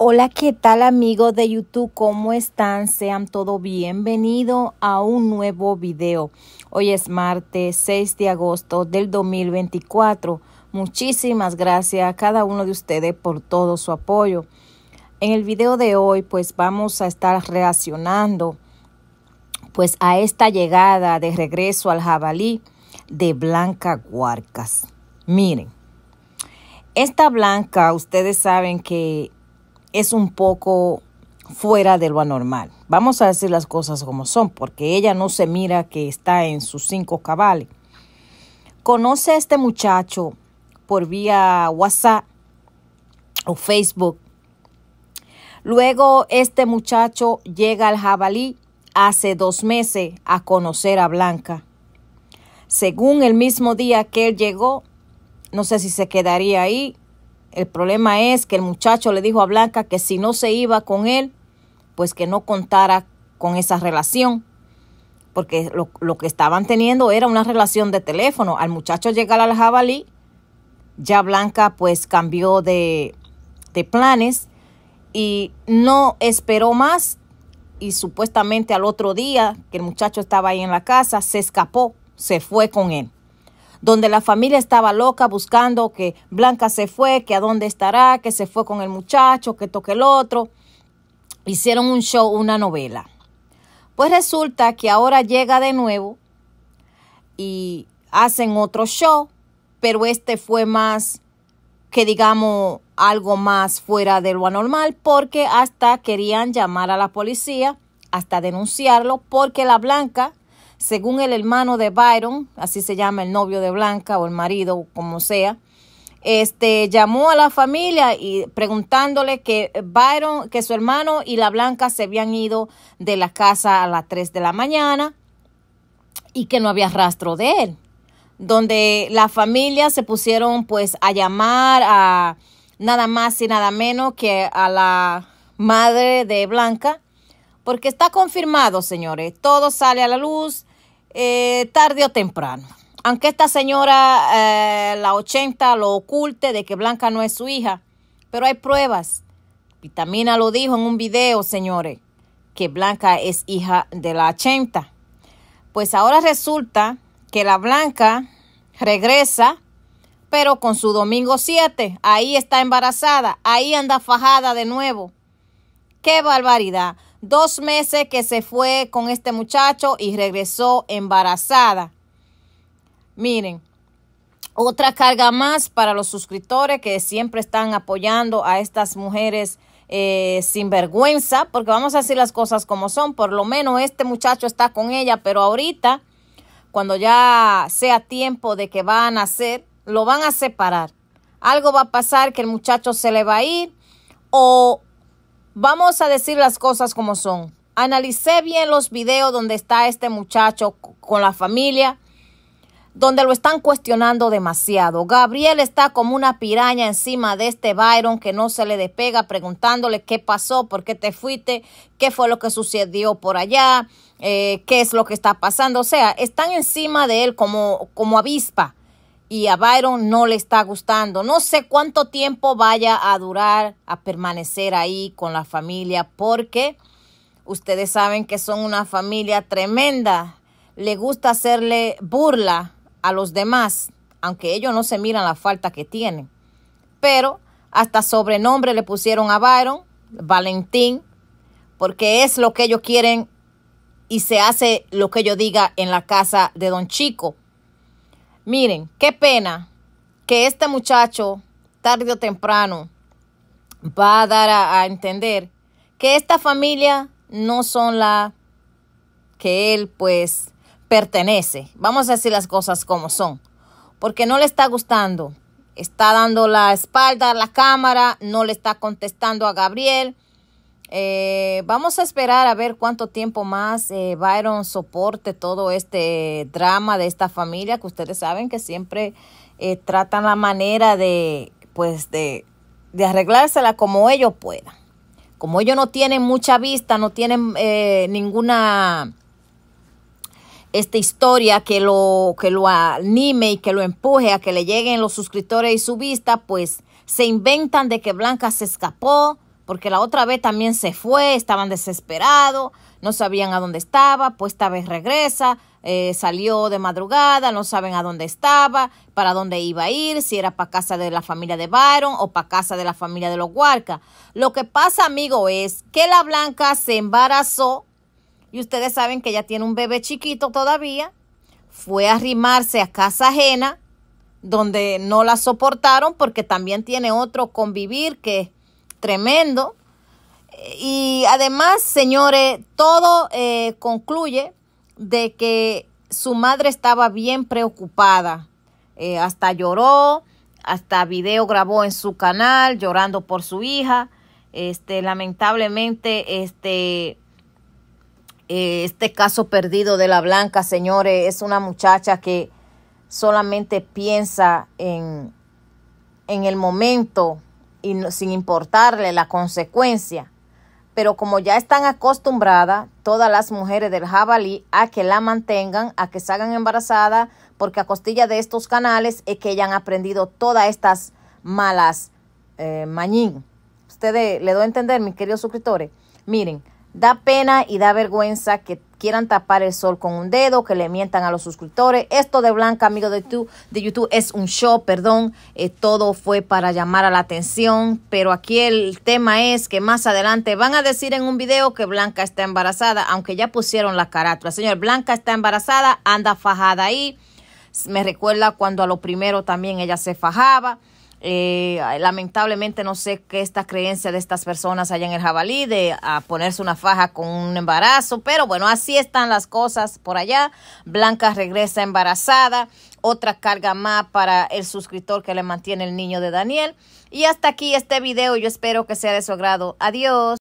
Hola, ¿qué tal amigos de YouTube? ¿Cómo están? Sean todos bienvenidos a un nuevo video. Hoy es martes 6 de agosto del 2024. Muchísimas gracias a cada uno de ustedes por todo su apoyo. En el video de hoy pues vamos a estar reaccionando pues a esta llegada de regreso al jabalí de Blanca Huarcas. Miren, esta Blanca ustedes saben que es un poco fuera de lo anormal. Vamos a decir las cosas como son, porque ella no se mira que está en sus cinco cabales. Conoce a este muchacho por vía WhatsApp o Facebook. Luego este muchacho llega al jabalí hace dos meses a conocer a Blanca. Según el mismo día que él llegó, no sé si se quedaría ahí el problema es que el muchacho le dijo a Blanca que si no se iba con él, pues que no contara con esa relación, porque lo, que estaban teniendo era una relación de teléfono. Al muchacho llegar al jabalí, ya Blanca pues cambió de, de planes y no esperó más y supuestamente al otro día que el muchacho estaba ahí en la casa, se escapó, se fue con él donde la familia estaba loca buscando que Blanca se fue, que a dónde estará, que se fue con el muchacho, que toque el otro. Hicieron un show, una novela. Pues resulta que ahora llega de nuevo y hacen otro show, pero este fue más que digamos algo más fuera de lo anormal porque hasta querían llamar a la policía, hasta denunciarlo porque la Blanca según el hermano de Byron, así se llama el novio de Blanca o el marido, como sea, este llamó a la familia y preguntándole que Byron, que su hermano y la Blanca se habían ido de la casa a las 3 de la mañana y que no había rastro de él. Donde la familia se pusieron pues a llamar a nada más y nada menos que a la madre de Blanca, porque está confirmado, señores, todo sale a la luz, eh, tarde o temprano. Aunque esta señora, eh, la 80, lo oculte de que Blanca no es su hija, pero hay pruebas. Vitamina lo dijo en un video, señores, que Blanca es hija de la 80. Pues ahora resulta que la Blanca regresa, pero con su domingo 7. Ahí está embarazada, ahí anda fajada de nuevo. ¡Qué barbaridad! dos meses que se fue con este muchacho y regresó embarazada. Miren, otra carga más para los suscriptores que siempre están apoyando a estas mujeres eh, sin vergüenza, porque vamos a decir las cosas como son. Por lo menos este muchacho está con ella, pero ahorita, cuando ya sea tiempo de que va a nacer, lo van a separar. Algo va a pasar que el muchacho se le va a ir o Vamos a decir las cosas como son. Analicé bien los videos donde está este muchacho con la familia, donde lo están cuestionando demasiado. Gabriel está como una piraña encima de este Byron que no se le despega, preguntándole qué pasó, por qué te fuiste, qué fue lo que sucedió por allá, eh, qué es lo que está pasando. O sea, están encima de él como, como avispa y a Byron no le está gustando. No sé cuánto tiempo vaya a durar a permanecer ahí con la familia porque ustedes saben que son una familia tremenda. Le gusta hacerle burla a los demás, aunque ellos no se miran la falta que tienen. Pero hasta sobrenombre le pusieron a Byron, Valentín, porque es lo que ellos quieren y se hace lo que yo diga en la casa de don Chico. Miren, qué pena que este muchacho, tarde o temprano, va a dar a, entender que esta familia no son la que él pues pertenece. Vamos a decir las cosas como son. Porque no le está gustando. Está dando la espalda a la cámara, no le está contestando a Gabriel. Eh, vamos a esperar a ver cuánto tiempo más eh, Byron soporte todo este drama de esta familia que ustedes saben que siempre eh, tratan la manera de pues de, de, arreglársela como ellos puedan. Como ellos no tienen mucha vista, no tienen ninguna esta historia que lo, que lo anime y que lo empuje a que le lleguen los suscriptores y su vista, pues se inventan de que Blanca se escapó, porque la otra vez también se fue, estaban desesperados, no sabían a dónde estaba, pues esta vez regresa, eh, salió de madrugada, no saben a dónde estaba, para dónde iba a ir, si era para casa de la familia de Byron o para casa de la familia de los Huarca. Lo que pasa, amigo, es que la Blanca se embarazó y ustedes saben que ella tiene un bebé chiquito todavía, fue a arrimarse a casa ajena, donde no la soportaron porque también tiene otro convivir que tremendo. Y además, señores, todo eh, concluye de que su madre estaba bien preocupada. Eh, hasta lloró, hasta video grabó en su canal llorando por su hija. Este, lamentablemente, este, eh, este caso perdido de la Blanca, señores, es una muchacha que solamente piensa en, en el momento y sin importarle la consecuencia. Pero como ya están acostumbradas todas las mujeres del jabalí a que la mantengan, a que hagan embarazada, porque a costilla de estos canales es que ya han aprendido todas estas malas eh, mañín. Ustedes le doy a entender, mis queridos suscriptores. Miren, da pena y da vergüenza que quieran tapar el sol con un dedo, que le mientan a los suscriptores. Esto de Blanca, amigo de, tu, de YouTube, es un show, perdón. Eh, todo fue para llamar a la atención, pero aquí el tema es que más adelante van a decir en un video que Blanca está embarazada, aunque ya pusieron la carátula. Señor, Blanca está embarazada, anda fajada ahí. Me recuerda cuando a lo primero también ella se fajaba. Eh, lamentablemente no sé qué esta creencia de estas personas allá en el jabalí de ah, ponerse una faja con un embarazo, pero bueno, así están las cosas por allá. Blanca regresa embarazada, otra carga más para el suscriptor que le mantiene el niño de Daniel. Y hasta aquí este video, yo espero que sea de su agrado. Adiós.